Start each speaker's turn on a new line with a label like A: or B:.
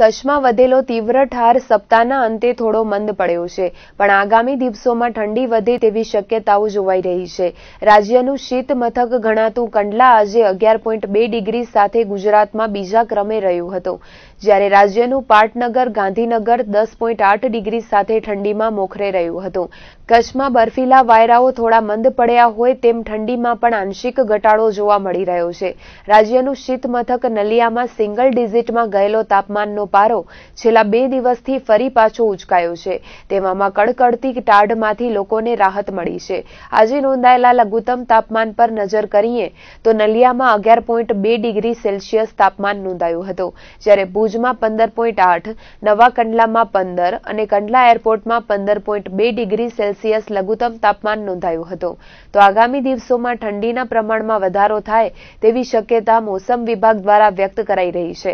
A: કચ્છમાં વધેલો તીવ્ર ઠાર સપ્તાહના અંતે થોડો મંદ પડ્યો છે પણ આગામી દિવસોમાં ઠંડી વધે તેવી શક્યતાઓ જોવાઈ રહી છે રાજ્યનું શીત મથક ગણાતું કંડલા આજે અગિયાર પોઈન્ટ બે ડિગ્રી સાથે ગુજરાતમાં બીજા ક્રમે રહ્યું હતું જ્યારે રાજ્યનું પાટનગર ગાંધીનગર દસ પોઈન્ટ આઠ ડિગ્રી સાથે ઠંડીમાં મોખરે રહ્યું હતું કચ્છમાં બર્ફીલા વાયરાઓ થોડા મંદ પડ્યા હોય તેમ ઠંડીમાં પણ આંશિક ઘટાડો જોવા મળી રહ્યો છે રાજ્યનું શીત મથક નલિયામાં સિંગલ ડિઝિટમાં ગયેલો તાપમાનનો પારો છેલ્લા બે દિવસથી ફરી પાછો ઉચકાયો છે તેવામાં કડકડતી ટાઢમાંથી લોકોને રાહત મળી છે આજે નોંધાયેલા લઘુત્તમ તાપમાન પર નજર કરીએ તો નલિયામાં અગિયાર પોઈન્ટ બે ડિગ્રી સેલ્સિયસ તાપમાન નોંધાયું હતું જ્યારે ભુજમાં પંદર પોઈન્ટ આઠ નવા કંડલામાં પંદર અને કંડલા એરપોર્ટમાં પંદર પોઈન્ટ બે ડિગ્રી સેલ્સિયસ લઘુત્તમ તાપમાન નોંધાયું હતું તો આગામી દિવસોમાં ઠંડીના પ્રમાણમાં વધારો થાય તેવી શક્યતા મોસમ વિભાગ દ્વારા વ્યક્ત કરાઈ રહી છે